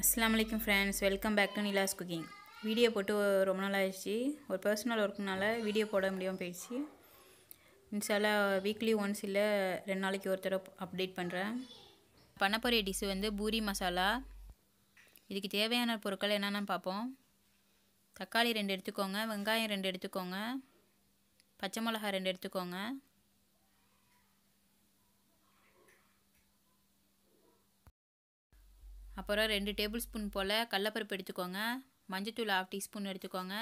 அஸ்லாம் வலைக்கம் friends welcome back to நிலாஸ் குக்கிங் வீடியோ போட்டு ரொம்ப நாள் ஆயிடுச்சு ஒரு பர்சனல் ஒர்க்குனால வீடியோ போட முடியாமல் போயிடுச்சு இன்சால வீக்லி ஒன்ஸ் இல்லை ரெண்டு நாளைக்கு ஒருத்தர அப்டேட் பண்ணுறேன் பண்ண டிஷ்ஷு வந்து பூரி மசாலா இதுக்கு தேவையான பொருட்கள் என்னென்னு பார்ப்போம் தக்காளி ரெண்டு எடுத்துக்கோங்க வெங்காயம் ரெண்டு எடுத்துக்கோங்க பச்சை மிளகா ரெண்டு எடுத்துக்கோங்க அப்புறம் ரெண்டு டேபிள் ஸ்பூன் போல் கடலப்பருப்பு எடுத்துக்கோங்க மஞ்சத்தூள் ஆஃப் டீஸ்பூன் எடுத்துக்கோங்க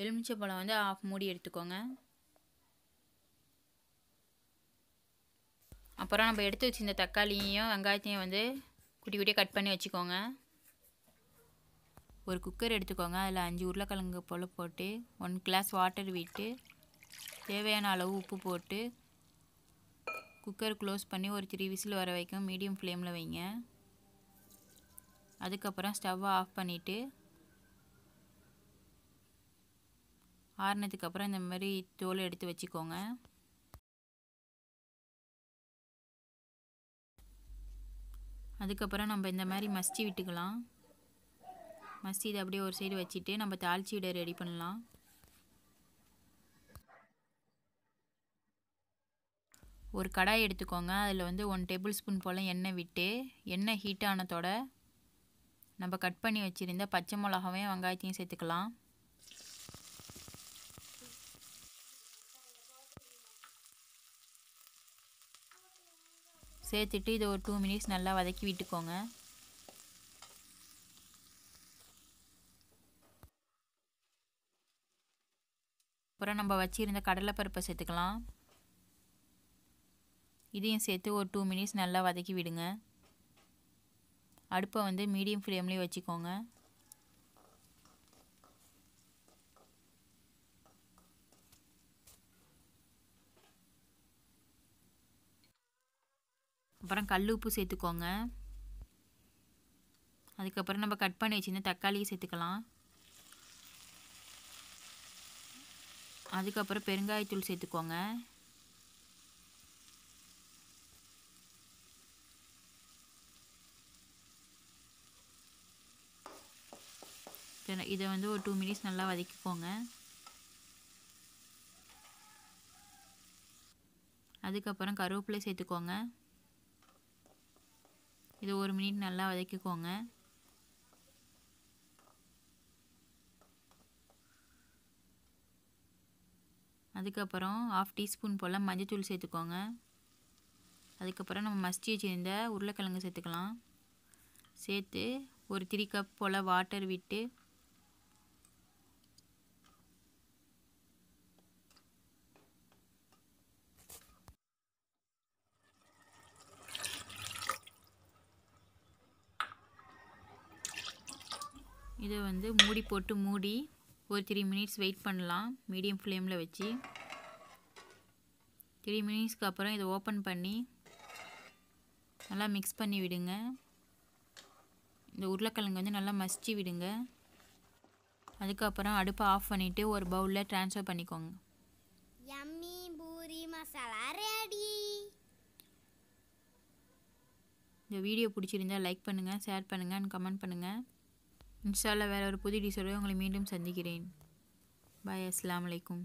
எலுமிச்சை பழம் வந்து ஆஃப் மூடி எடுத்துக்கோங்க அப்புறம் நம்ம எடுத்து வச்சுருந்த தக்காளியையும் வெங்காயத்தையும் வந்து குட்டி குட்டியாக கட் பண்ணி வச்சுக்கோங்க ஒரு குக்கர் எடுத்துக்கோங்க அதில் அஞ்சு உருளைக்கிழங்கு போல் போட்டு ஒன் கிளாஸ் வாட்டர் விட்டு தேவையான அளவு உப்பு போட்டு குக்கர் க்ளோஸ் பண்ணி ஒரு த்ரீ விசில் வர வைக்கும் மீடியம் ஃப்ளேமில் வைங்க அதுக்கப்புறம் ஸ்டவ்வை ஆஃப் பண்ணிவிட்டு ஆறுனதுக்கப்புறம் இந்த மாதிரி தோல் எடுத்து வச்சுக்கோங்க அதுக்கப்புறம் நம்ம இந்த மாதிரி மஸ்தி விட்டுக்கலாம் மஸ்தி இதை அப்படியே ஒரு சைடு வச்சுட்டு நம்ம தாளிச்சி விட ரெடி பண்ணலாம் ஒரு கடாய் எடுத்துக்கோங்க அதில் வந்து ஒன் டேபிள் ஸ்பூன் போல் எண்ணெய் விட்டு எண்ணெய் ஹீட் ஆனதோட நம்ம கட் பண்ணி வச்சுருந்த பச்சை மிளகாவையும் வெங்காயத்தையும் சேர்த்துக்கலாம் சேர்த்துட்டு இதை ஒரு டூ மினிட்ஸ் நல்லா வதக்கி விட்டுக்கோங்க அப்புறம் நம்ம வச்சுருந்த கடலைப்பருப்பை சேர்த்துக்கலாம் இதையும் சேர்த்து ஒரு டூ மினிட்ஸ் நல்லா வதக்கி விடுங்க அடுப்பை வந்து மீடியம் ஃப்ளேம்லேயும் வச்சுக்கோங்க அப்புறம் கல் உப்பு சேர்த்துக்கோங்க அதுக்கப்புறம் நம்ம கட் பண்ணி வச்சுருந்தா தக்காளியும் சேர்த்துக்கலாம் அதுக்கப்புறம் பெருங்காயத்தூள் சேர்த்துக்கோங்க இதை வந்து ஒரு டூ மினிட்ஸ் நல்லா வதக்கிக்கோங்க அதுக்கப்புறம் கருவேப்பிலை சேர்த்துக்கோங்க இது ஒரு மினிட் நல்லா வதக்கிக்கோங்க அதுக்கப்புறம் ஆஃப் டீஸ்பூன் போல் மஞ்சத்தூள் சேர்த்துக்கோங்க அதுக்கப்புறம் நம்ம மஸ்டி சேர்ந்த உருளைக்கிழங்கு சேர்த்துக்கலாம் சேர்த்து ஒரு த்ரீ கப் போல் வாட்டர் விட்டு இதை வந்து மூடி போட்டு மூடி ஒரு த்ரீ மினிட்ஸ் வெயிட் பண்ணலாம் மீடியம் ஃப்ளேமில் வச்சு த்ரீ மினிட்ஸ்க்கு அப்புறம் இதை ஓப்பன் பண்ணி நல்லா மிக்ஸ் பண்ணி விடுங்க இந்த உருளைக்கிழங்கு வந்து நல்லா மசிச்சு விடுங்க அதுக்கப்புறம் அடுப்பை ஆஃப் பண்ணிவிட்டு ஒரு பவுலில் ட்ரான்ஸ்ஃபர் பண்ணிக்கோங்க யம்மி பூரி மசாலா ரெடி இந்த வீடியோ பிடிச்சிருந்தா லைக் பண்ணுங்கள் ஷேர் பண்ணுங்கள் அண்ட் கமெண்ட் பண்ணுங்கள் இன்ஷால்ல வேறு ஒரு புது டிஷோடு உங்களை மீண்டும் சந்திக்கிறேன் பாய் அஸ்லாம் வலைக்கும்